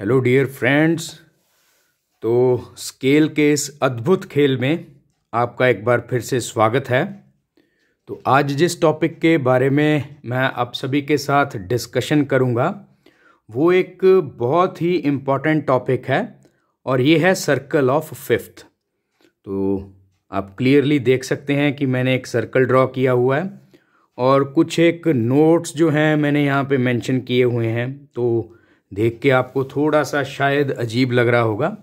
Hello dear friends तो scale के इस अद्भुत खेल में आपका एक बार फिर से स्वागत है तो आज जिस टॉपिक के बारे में मैं आप सभी के साथ डिस्कशन करूंगा वो एक बहुत ही इम्पॉर्टेंट टॉपिक है और ये है सर्कल ऑफ फिफ्थ तो आप क्लियरली देख सकते हैं कि मैंने एक सर्कल ड्रॉ किया हुआ है और कुछ एक नोट्स जो हैं मैंने यहाँ पे मेंशन किए हुए हैं तो देख के आपको थोड़ा सा शायद अजीब लग रहा होगा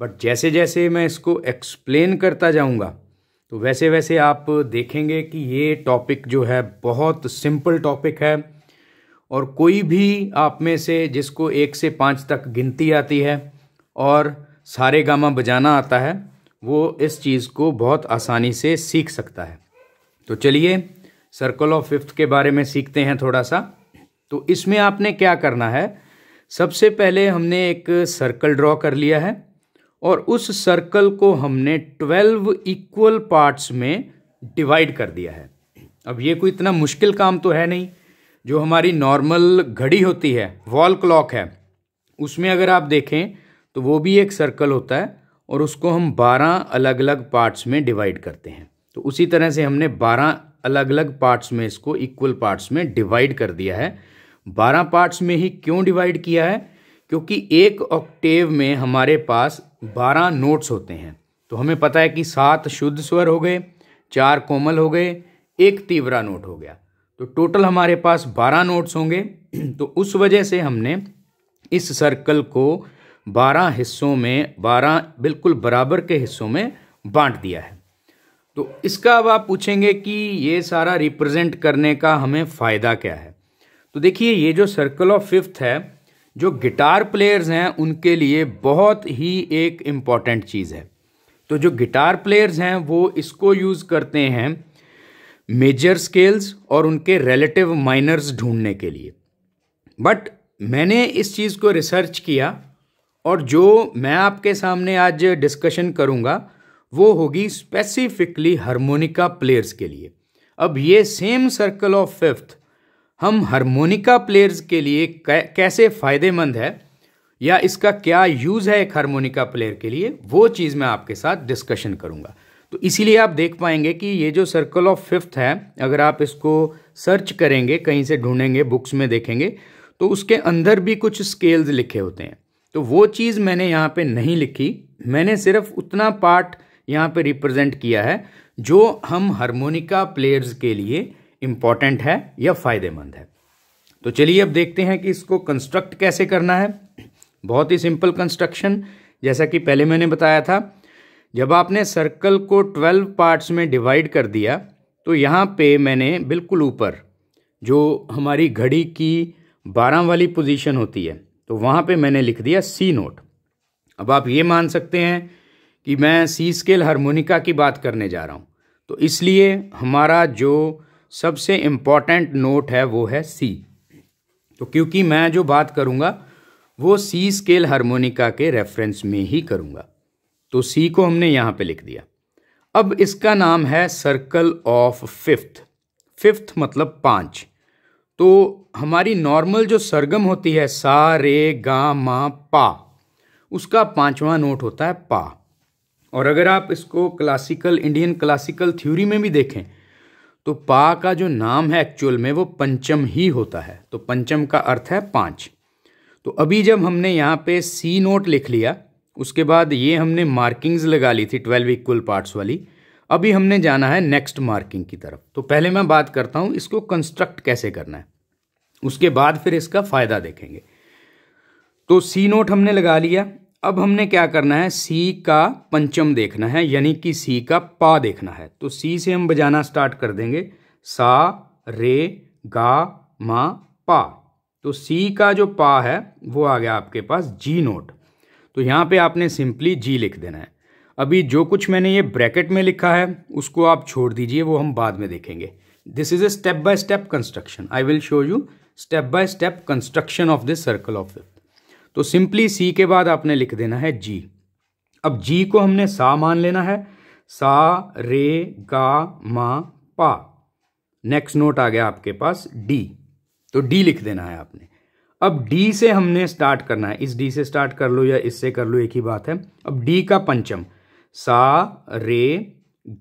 बट जैसे जैसे मैं इसको एक्सप्लेन करता जाऊंगा तो वैसे वैसे आप देखेंगे कि ये टॉपिक जो है बहुत सिंपल टॉपिक है और कोई भी आप में से जिसको एक से पाँच तक गिनती आती है और सारे गामा बजाना आता है वो इस चीज़ को बहुत आसानी से सीख सकता है तो चलिए सर्कल ऑफ फिफ्थ के बारे में सीखते हैं थोड़ा सा तो इसमें आपने क्या करना है सबसे पहले हमने एक सर्कल ड्रॉ कर लिया है और उस सर्कल को हमने ट्वेल्व इक्वल पार्ट्स में डिवाइड कर दिया है अब ये कोई इतना मुश्किल काम तो है नहीं जो हमारी नॉर्मल घड़ी होती है वॉल क्लॉक है उसमें अगर आप देखें तो वो भी एक सर्कल होता है और उसको हम 12 अलग अलग पार्ट्स में डिवाइड करते हैं तो उसी तरह से हमने 12 अलग अलग पार्ट्स में इसको इक्वल पार्ट्स में डिवाइड कर दिया है बारह पार्ट्स में ही क्यों डिवाइड किया है क्योंकि एक ऑक्टेव में हमारे पास बारह नोट्स होते हैं तो हमें पता है कि सात शुद्ध स्वर हो गए चार कोमल हो गए एक तीव्रा नोट हो गया तो टोटल हमारे पास बारह नोट्स होंगे तो उस वजह से हमने इस सर्कल को बारह हिस्सों में बारह बिल्कुल बराबर के हिस्सों में बांट दिया है तो इसका अब आप पूछेंगे कि ये सारा रिप्रेजेंट करने का हमें फ़ायदा क्या है तो देखिए ये जो सर्कल ऑफ फिफ्थ है जो गिटार प्लेयर्स हैं उनके लिए बहुत ही एक इम्पॉर्टेंट चीज़ है तो जो गिटार प्लेयर्स हैं वो इसको यूज़ करते हैं मेजर स्केल्स और उनके रिलेटिव माइनर्स ढूंढने के लिए बट मैंने इस चीज़ को रिसर्च किया और जो मैं आपके सामने आज डिस्कशन करूँगा वो होगी स्पेसिफिकली हारमोनिका प्लेयर्स के लिए अब ये सेम सर्कल ऑफ फिफ्थ हम हारमोनिका प्लेयर्स के लिए कैसे फ़ायदेमंद है या इसका क्या यूज़ है एक हारमोनिका प्लेयर के लिए वो चीज़ मैं आपके साथ डिस्कशन करूँगा तो इसीलिए आप देख पाएंगे कि ये जो सर्कल ऑफ फिफ्थ है अगर आप इसको सर्च करेंगे कहीं से ढूंढेंगे बुक्स में देखेंगे तो उसके अंदर भी कुछ स्केल्स लिखे होते हैं तो वो चीज़ मैंने यहाँ पे नहीं लिखी मैंने सिर्फ उतना पार्ट यहाँ पे रिप्रेजेंट किया है जो हम हारमोनिका प्लेयर्स के लिए इम्पॉर्टेंट है या फायदेमंद है तो चलिए अब देखते हैं कि इसको कंस्ट्रक्ट कैसे करना है बहुत ही सिंपल कंस्ट्रक्शन जैसा कि पहले मैंने बताया था जब आपने सर्कल को ट्वेल्व पार्ट्स में डिवाइड कर दिया तो यहाँ पे मैंने बिल्कुल ऊपर जो हमारी घड़ी की बारह वाली पोजीशन होती है तो वहाँ पे मैंने लिख दिया सी नोट अब आप ये मान सकते हैं कि मैं सी स्केल हारमोनिका की बात करने जा रहा हूँ तो इसलिए हमारा जो सबसे इम्पॉर्टेंट नोट है वो है सी तो क्योंकि मैं जो बात करूँगा वो सी स्केल हारमोनिका के रेफरेंस में ही करूँगा तो सी को हमने यहाँ पे लिख दिया अब इसका नाम है सर्कल ऑफ फिफ्थ फिफ्थ मतलब पाँच तो हमारी नॉर्मल जो सरगम होती है सा रे गा मा पा उसका पांचवा नोट होता है पा और अगर आप इसको क्लासिकल इंडियन क्लासिकल थ्योरी में भी देखें तो पा का जो नाम है एक्चुअल में वो पंचम ही होता है तो पंचम का अर्थ है पाँच तो अभी जब हमने यहाँ पे सी नोट लिख लिया उसके बाद ये हमने मार्किंग्स लगा ली थी ट्वेल्व इक्वल पार्ट्स वाली अभी हमने जाना है नेक्स्ट मार्किंग की तरफ तो पहले मैं बात करता हूँ इसको कंस्ट्रक्ट कैसे करना है उसके बाद फिर इसका फ़ायदा देखेंगे तो सी नोट हमने लगा लिया अब हमने क्या करना है सी का पंचम देखना है यानी कि सी का पा देखना है तो सी से हम बजाना स्टार्ट कर देंगे सा रे गा मा पा तो सी का जो पा है वो आ गया आपके पास जी नोट तो यहाँ पे आपने सिंपली जी लिख देना है अभी जो कुछ मैंने ये ब्रैकेट में लिखा है उसको आप छोड़ दीजिए वो हम बाद में देखेंगे this is a step by step construction I will show you step by step construction of this circle of fifth तो सिंपली सी के बाद आपने लिख देना है जी अब जी को हमने सा मान लेना है सा रे गा मा पा नेक्स्ट नोट आ गया आपके पास डी तो डी लिख देना है आपने अब डी से हमने स्टार्ट करना है इस डी से स्टार्ट कर लो या इससे कर लो एक ही बात है अब डी का पंचम सा रे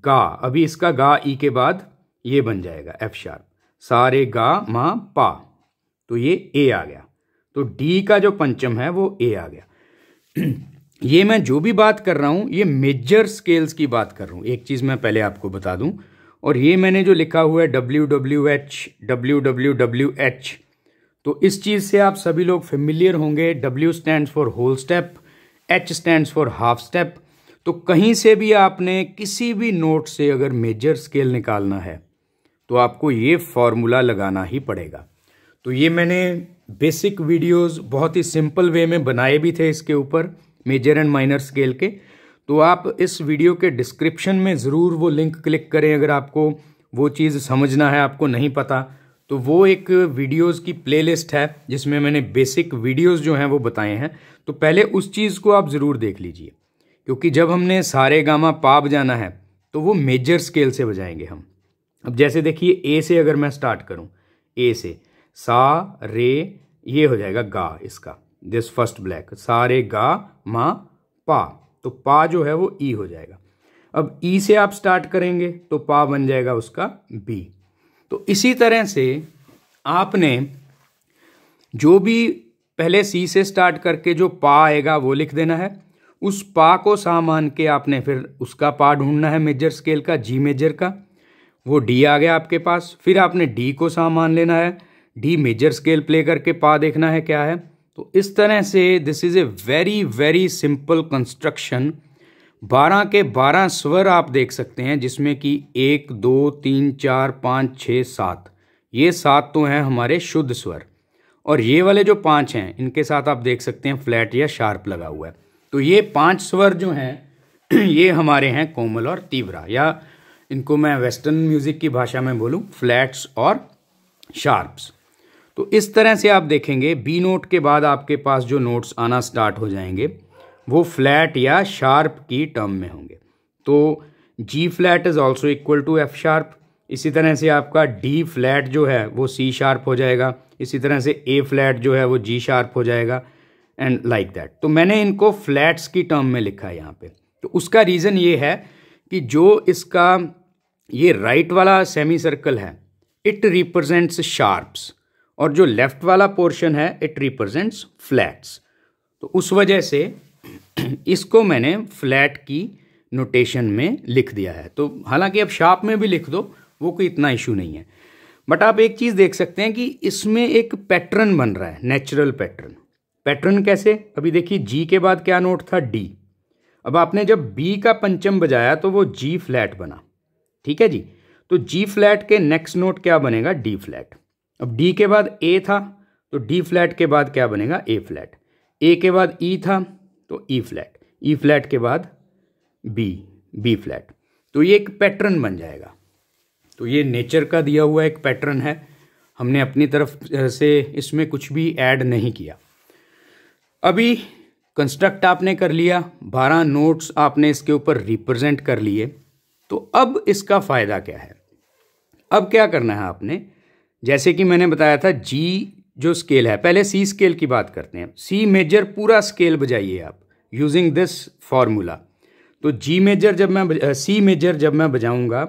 गा अभी इसका गा ई के बाद ये बन जाएगा एफ शार्प सारे गा मा पा तो ये ए आ गया तो डी का जो पंचम है वो ए आ गया ये मैं जो भी बात कर रहा हूँ ये मेजर स्केल्स की बात कर रहा हूँ एक चीज़ मैं पहले आपको बता दूँ और ये मैंने जो लिखा हुआ है W W H W W W H तो इस चीज़ से आप सभी लोग फेमिलियर होंगे W stand for whole step H stand for half step तो कहीं से भी आपने किसी भी नोट से अगर मेजर स्केल निकालना है तो आपको ये फॉर्मूला लगाना ही पड़ेगा तो ये मैंने बेसिक वीडियोस बहुत ही सिंपल वे में बनाए भी थे इसके ऊपर मेजर एंड माइनर स्केल के तो आप इस वीडियो के डिस्क्रिप्शन में ज़रूर वो लिंक क्लिक करें अगर आपको वो चीज़ समझना है आपको नहीं पता तो वो एक वीडियोस की प्लेलिस्ट है जिसमें मैंने बेसिक वीडियोस जो हैं वो बताए हैं तो पहले उस चीज़ को आप ज़रूर देख लीजिए क्योंकि जब हमने सारे गामा पा बजाना है तो वो मेजर स्केल से बजाएंगे हम अब जैसे देखिए ए से अगर मैं स्टार्ट करूँ ए से सा रे ये हो जाएगा गा इसका दिस फर्स्ट ब्लैक सारे गा मा पा तो पा जो है वो ई हो जाएगा अब ई से आप स्टार्ट करेंगे तो पा बन जाएगा उसका बी तो इसी तरह से आपने जो भी पहले सी से स्टार्ट करके जो पा आएगा वो लिख देना है उस पा को सामान के आपने फिर उसका पा ढूंढना है मेजर स्केल का जी मेजर का वो डी आ गया आपके पास फिर आपने डी को सामान लेना है डी मेजर स्केल प्ले करके पा देखना है क्या है तो इस तरह से this is a very very simple construction बारह के बारह स्वर आप देख सकते हैं जिसमें कि एक दो तीन चार पाँच छः सात ये सात तो हैं हमारे शुद्ध स्वर और ये वाले जो पांच हैं इनके साथ आप देख सकते हैं फ्लैट या शार्प लगा हुआ है तो ये पांच स्वर जो हैं ये हमारे हैं कोमल और तीव्रा या इनको मैं वेस्टर्न म्यूज़िक की भाषा में बोलूँ फ्लैट्स और शार्प्स तो इस तरह से आप देखेंगे बी नोट के बाद आपके पास जो नोट्स आना स्टार्ट हो जाएंगे वो फ्लैट या शार्प की टर्म में होंगे तो G flat is also equal to F sharp इसी तरह से आपका डी फ्लैट जो है वो सी शार्प हो जाएगा इसी तरह से ए फ्लैट जो है वो जी शार्प हो जाएगा एंड लाइक दैट तो मैंने इनको फ्लैट्स की टर्म में लिखा है यहाँ पे तो उसका रीज़न ये है कि जो इसका ये राइट वाला सेमी सर्कल है इट रिप्रजेंट्स शार्प्स और जो लेफ्ट वाला पोर्शन है इट रिप्रेजेंट्स फ्लैट्स तो उस वजह से इसको मैंने फ्लैट की नोटेशन में लिख दिया है तो हालांकि अब शार्प में भी लिख दो वो कोई इतना इशू नहीं है बट आप एक चीज़ देख सकते हैं कि इसमें एक पैटर्न बन रहा है नेचुरल पैटर्न पैटर्न कैसे अभी देखिए जी के बाद क्या नोट था डी अब आपने जब बी का पंचम बजाया तो वो जी फ्लैट बना ठीक है जी तो जी फ्लैट के नेक्स्ट नोट क्या बनेगा डी फ्लैट अब डी के बाद ए था तो डी फ्लैट के बाद क्या बनेगा ए फ्लैट ए के बाद ई e था तो ई फ्लैट ई फ्लैट के बाद बी बी फ्लैट तो ये एक पैटर्न बन जाएगा तो ये नेचर का दिया हुआ एक पैटर्न है हमने अपनी तरफ से इसमें कुछ भी ऐड नहीं किया अभी कंस्ट्रक्ट आपने कर लिया बारह नोट्स आपने इसके ऊपर रिप्रेजेंट कर लिए तो अब इसका फ़ायदा क्या है अब क्या करना है आपने जैसे कि मैंने बताया था जी जो स्केल है पहले सी स्केल की बात करते हैं सी मेजर पूरा स्केल बजाइए आप यूजिंग दिस फॉर्मूला तो जी मेजर जब मैं सी मेजर जब मैं बजाऊंगा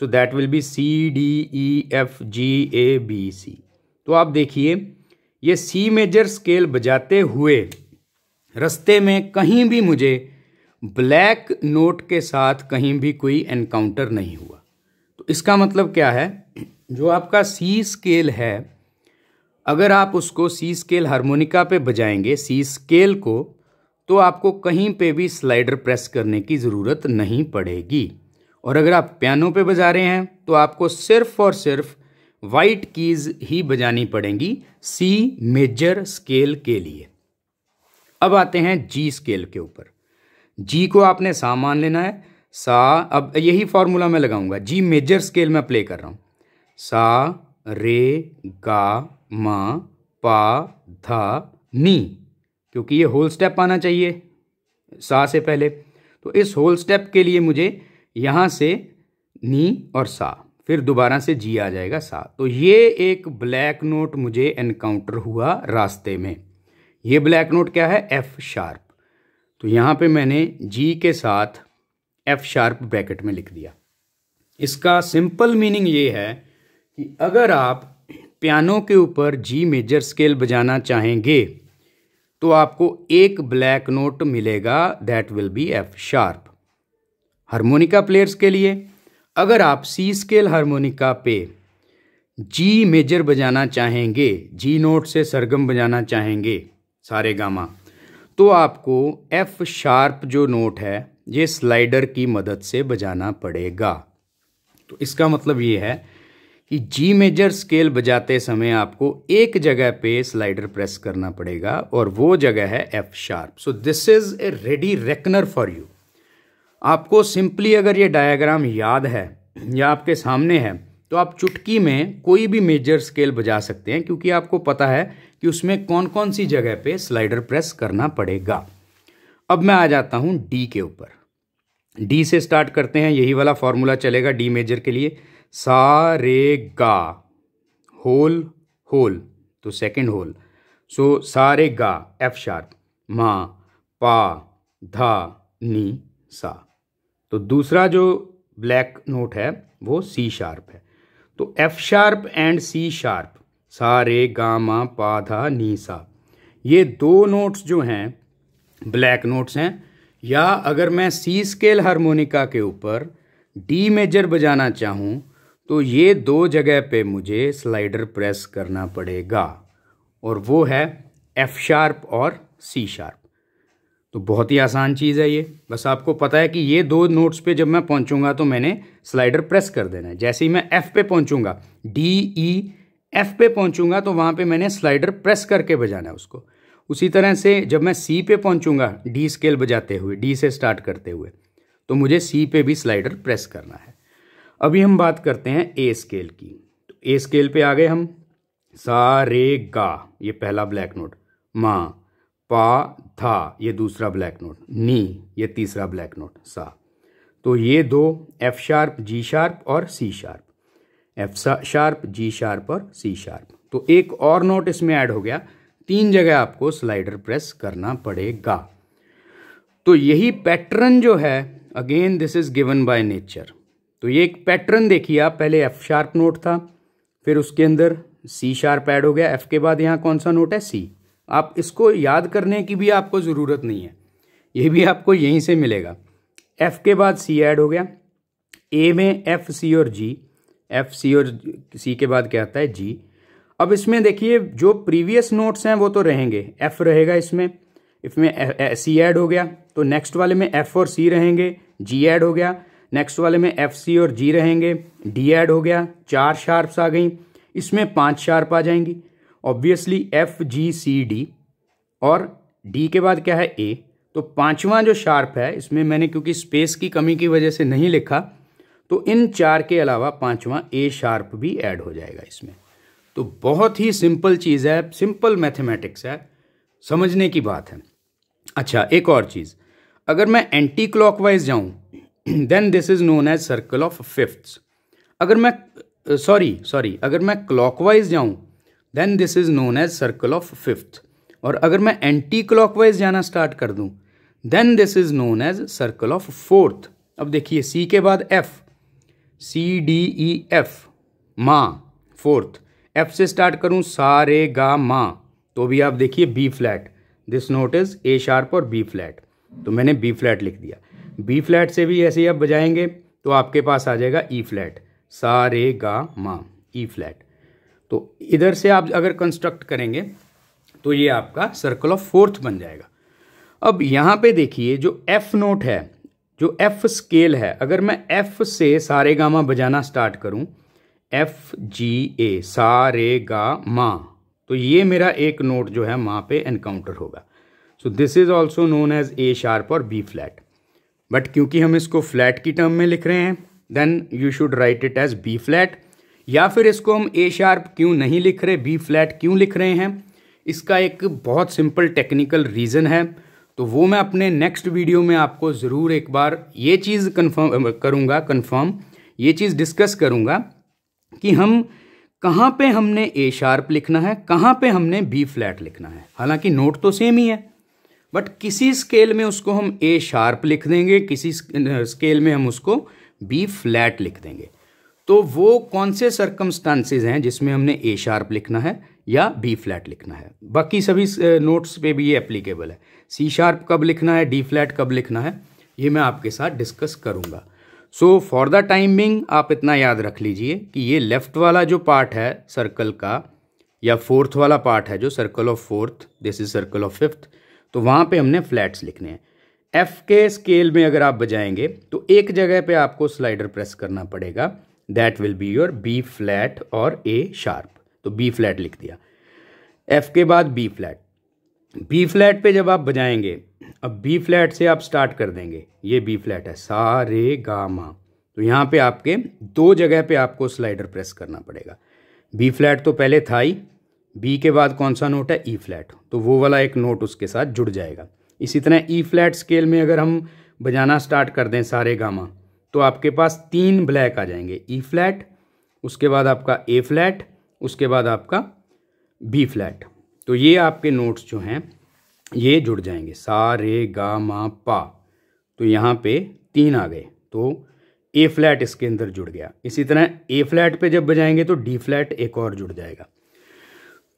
so that will be C D E F G A B C तो आप देखिए ये सी मेजर स्केल बजाते हुए रस्ते में कहीं भी मुझे ब्लैक नोट के साथ कहीं भी कोई एनकाउंटर नहीं हुआ तो इसका मतलब क्या है जो आपका सी स्केल है अगर आप उसको सी स्केल हारमोनिका पे बजाएंगे सी स्केल को तो आपको कहीं पे भी स्लाइडर प्रेस करने की ज़रूरत नहीं पड़ेगी और अगर आप पियानो पे बजा रहे हैं तो आपको सिर्फ और सिर्फ वाइट कीज़ ही बजानी पड़ेंगी सी मेजर स्केल के लिए अब आते हैं जी स्केल के ऊपर जी को आपने सा मान लेना है सा अब यही फार्मूला मैं लगाऊंगा जी मेजर स्केल में प्ले कर रहा हूँ सा रे गा मा पा धा नी क्योंकि ये होल स्टेप आना चाहिए सा से पहले तो इस होल स्टेप के लिए मुझे यहाँ से नी और सा फिर दोबारा से जी आ जाएगा सा तो ये एक ब्लैक नोट मुझे एनकाउंटर हुआ रास्ते में ये ब्लैक नोट क्या है एफ शार्प तो यहाँ पे मैंने जी के साथ एफ शार्प ब्रैकेट में लिख दिया इसका सिंपल मीनिंग ये है कि अगर आप पियानो के ऊपर जी मेजर स्केल बजाना चाहेंगे तो आपको एक ब्लैक नोट मिलेगा that will be F sharp harmonica players के लिए अगर आप सी स्केल हारमोनिका पे जी मेजर बजाना चाहेंगे जी नोट से सरगम बजाना चाहेंगे सारे गामा तो आपको एफ शार्प जो नोट है ये स्लाइडर की मदद से बजाना पड़ेगा तो इसका मतलब ये है कि जी मेजर स्केल बजाते समय आपको एक जगह पे स्लाइडर प्रेस करना पड़ेगा और वो जगह है F sharp so this is a ready reckoner for you आपको सिंपली अगर ये डायग्राम याद है या आपके सामने है तो आप चुटकी में कोई भी मेजर स्केल बजा सकते हैं क्योंकि आपको पता है कि उसमें कौन कौन सी जगह पे स्लाइडर प्रेस करना पड़ेगा अब मैं आ जाता हूँ डी के ऊपर डी से स्टार्ट करते हैं यही वाला फॉर्मूला चलेगा डी मेजर के लिए सा रे गा होल होल तो second hole so sa re गा एफ शार्प मा पा धा नी सा तो दूसरा जो ब्लैक नोट है वो सी शार्प है तो F sharp and C sharp sa re गा मा पा धा नी सा ये दो नोट्स जो हैं ब्लैक नोट्स हैं या अगर मैं सी स्केल हारमोनिका के ऊपर डी मेजर बजाना चाहूँ तो ये दो जगह पे मुझे स्लाइडर प्रेस करना पड़ेगा और वो है एफ शार्प और सी शार्प तो बहुत ही आसान चीज़ है ये बस आपको पता है कि ये दो नोट्स पे जब मैं पहुंचूंगा तो मैंने स्लाइडर प्रेस कर देना है जैसे ही मैं एफ पे पहुंचूंगा डी ई एफ पे पहुंचूंगा तो वहाँ पे मैंने स्लाइडर प्रेस करके बजाना है उसको उसी तरह से जब मैं सी पे पहुंचूंगा डी स्केल बजाते हुए डी से स्टार्ट करते हुए तो मुझे सी पे भी स्लाइडर प्रेस करना है अभी हम बात करते हैं ए स्केल की तो ए स्केल पे आ गए हम सा रे गा ये पहला ब्लैक नोट माँ पा था ये दूसरा ब्लैक नोट नी ये तीसरा ब्लैक नोट सा तो ये दो एफ शार्प जी शार्प और C sharp F sharp G sharp और सी शार्प तो एक और नोट इसमें ऐड हो गया तीन जगह आपको स्लाइडर प्रेस करना पड़ेगा तो यही पैटर्न जो है again this is given by nature तो ये एक पैटर्न देखिए आप पहले एफ शार्प नोट था फिर उसके अंदर सी शार्प ऐड हो गया एफ के बाद यहाँ कौन सा नोट है सी आप इसको याद करने की भी आपको ज़रूरत नहीं है ये भी आपको यहीं से मिलेगा एफ के बाद सी ऐड हो गया ए में एफ सी और जी एफ सी और सी के बाद क्या आता है जी अब इसमें देखिए जो प्रीवियस नोट्स हैं वो तो रहेंगे एफ रहेगा इसमें इसमें सी ऐड हो गया तो नेक्स्ट वाले में एफ और सी रहेंगे जी ऐड हो गया नेक्स्ट वाले में एफ सी और जी रहेंगे डी एड हो गया चार शार्प्स आ गई इसमें पांच शार्प आ जाएंगी obviously F G C D और डी के बाद क्या है ए तो पांचवा जो शार्प है इसमें मैंने क्योंकि स्पेस की कमी की वजह से नहीं लिखा तो इन चार के अलावा पांचवा ए शार्प भी ऐड हो जाएगा इसमें तो बहुत ही सिंपल चीज़ है सिंपल मैथमेटिक्स है समझने की बात है अच्छा एक और चीज़ अगर मैं एंटी क्लॉकवाइज जाऊं then this is known as circle of fifth अगर मैं सॉरी सॉरी अगर मैं क्लॉकवाइज जाऊँ then this is known as circle of fifth और अगर मैं एंटी क्लॉकवाइज जाना स्टार्ट कर दूँ then this is known as circle of fourth अब देखिए सी के बाद F C D E F ma fourth F से स्टार्ट करूँ सारे गा माँ तो भी आप देखिए B flat this note is A sharp और बी फ्लैट तो मैंने बी फ्लैट लिख दिया बी फ्लैट से भी ऐसे ही आप बजाएंगे तो आपके पास आ जाएगा ई फ्लैट सा रे गा मा ई फ्लैट तो इधर से आप अगर कंस्ट्रक्ट करेंगे तो ये आपका सर्कल ऑफ फोर्थ बन जाएगा अब यहाँ पे देखिए जो एफ नोट है जो एफ स्केल है अगर मैं एफ से सारे गामा बजाना स्टार्ट करूँ एफ जी ए सा रे गा मा तो ये मेरा एक नोट जो है माँ पे एनकाउंटर होगा so this is also known as A sharp और बी फ्लैट बट क्योंकि हम इसको फ्लैट की टर्म में लिख रहे हैं then you should write it as B flat या फिर इसको हम ए शार्प क्यों नहीं लिख रहे बी फ्लैट क्यों लिख रहे हैं इसका एक बहुत सिंपल टेक्निकल रीज़न है तो वो मैं अपने नेक्स्ट वीडियो में आपको ज़रूर एक बार ये चीज़ कन्फर्म करूँगा कन्फर्म ये चीज़ डिस्कस करूँगा कि हम कहाँ पे हमने ए शार्प लिखना है कहाँ पे हमने बी फ्लैट लिखना है हालांकि नोट तो सेम ही है बट किसी स्केल में उसको हम ए शार्प लिख देंगे किसी स्केल में हम उसको बी फ्लैट लिख देंगे तो वो कौन से सर्कमस्टांसिस हैं जिसमें हमने ए शार्प लिखना है या बी फ्लैट लिखना है बाकी सभी नोट्स पे भी ये एप्लीकेबल है सी शार्प कब लिखना है डी फ्लैट कब लिखना है ये मैं आपके साथ डिस्कस करूँगा सो फॉर द टाइमिंग आप इतना याद रख लीजिए कि ये लेफ्ट वाला जो पार्ट है सर्कल का या फोर्थ वाला पार्ट है जो circle of fourth this is circle of fifth तो वहाँ पे हमने फ्लैट्स लिखने हैं एफ के स्केल में अगर आप बजाएंगे तो एक जगह पे आपको स्लाइडर प्रेस करना पड़ेगा that will be your B flat और ए शार्प तो बी फ्लैट लिख दिया एफ के बाद बी फ्लैट बी फ्लैट पे जब आप बजाएंगे अब बी फ्लैट से आप स्टार्ट कर देंगे ये बी फ्लैट है सा रे गा मा तो यहाँ पे आपके दो जगह पे आपको स्लाइडर प्रेस करना पड़ेगा बी फ्लैट तो पहले था ही बी के बाद कौन सा नोट है ई e फ्लैट तो वो वाला एक नोट उसके साथ जुड़ जाएगा इसी तरह ई फ्लैट स्केल में अगर हम बजाना स्टार्ट कर दें सारे गामा तो आपके पास तीन ब्लैक आ जाएंगे ई e फ्लैट उसके बाद आपका ए फ्लैट उसके बाद आपका बी फ्लैट तो ये आपके नोट्स जो हैं ये जुड़ जाएंगे सा रे गा मा पा तो यहाँ पे तीन आ गए तो ए फ्लैट इसके अंदर जुड़ गया इसी तरह ए फ्लैट पे जब बजाएंगे तो डी फ्लैट एक और जुड़ जाएगा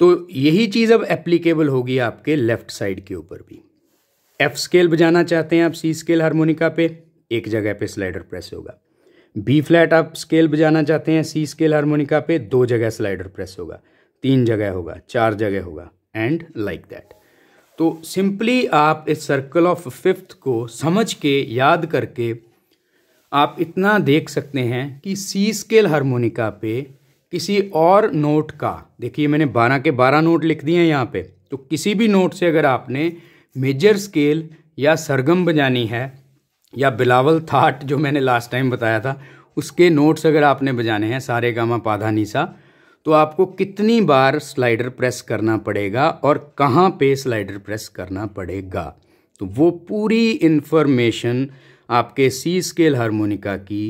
तो यही चीज़ अब एप्लीकेबल होगी आपके लेफ्ट साइड के ऊपर भी एफ स्केल बजाना चाहते हैं आप सी स्केल हारमोनिका पे एक जगह पे स्लाइडर प्रेस होगा बी फ्लैट आप स्केल बजाना चाहते हैं सी स्केल हारमोनिका पे दो जगह स्लाइडर प्रेस होगा तीन जगह होगा चार जगह होगा एंड लाइक दैट तो सिंपली आप इस सर्कल ऑफ फिफ्थ को समझ के याद करके आप इतना देख सकते हैं कि सी स्केल हारमोनिका पे किसी और नोट का देखिए मैंने बारह के बारह नोट लिख दिए हैं यहाँ पे तो किसी भी नोट से अगर आपने मेजर स्केल या सरगम बजानी है या बिलावल थाट जो मैंने लास्ट टाइम बताया था उसके नोट्स अगर आपने बजाने हैं सारे गामा पाधा निशा तो आपको कितनी बार स्लाइडर प्रेस करना पड़ेगा और कहाँ पे स्लाइडर प्रेस करना पड़ेगा तो वो पूरी इन्फॉर्मेशन आपके सी स्केल हारमोनिका की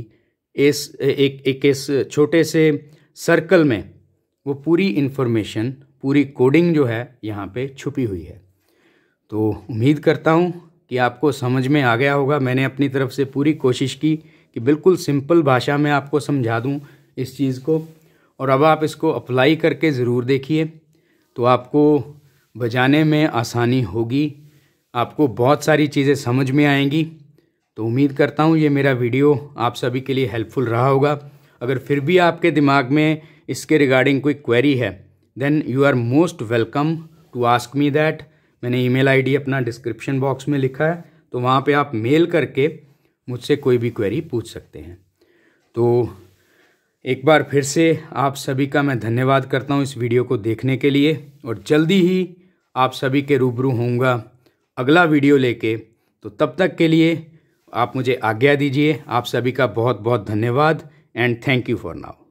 इस एक एक इस छोटे से सर्कल में वो पूरी इन्फॉर्मेशन पूरी कोडिंग जो है यहाँ पे छुपी हुई है तो उम्मीद करता हूँ कि आपको समझ में आ गया होगा मैंने अपनी तरफ से पूरी कोशिश की कि बिल्कुल सिंपल भाषा में आपको समझा दूँ इस चीज़ को और अब आप इसको अप्लाई करके ज़रूर देखिए तो आपको बजाने में आसानी होगी आपको बहुत सारी चीज़ें समझ में आएंगी तो उम्मीद करता हूँ ये मेरा वीडियो आप सभी के लिए हेल्पफुल रहा होगा अगर फिर भी आपके दिमाग में इसके रिगार्डिंग कोई क्वेरी है then you are most welcome to ask me that मैंने ईमेल आईडी अपना डिस्क्रिप्शन बॉक्स में लिखा है तो वहाँ पे आप मेल करके मुझसे कोई भी क्वेरी पूछ सकते हैं तो एक बार फिर से आप सभी का मैं धन्यवाद करता हूँ इस वीडियो को देखने के लिए और जल्दी ही आप सभी के रूबरू होऊंगा अगला वीडियो लेके तो तब तक के लिए आप मुझे आज्ञा दीजिए आप सभी का बहुत बहुत धन्यवाद and thank you for now.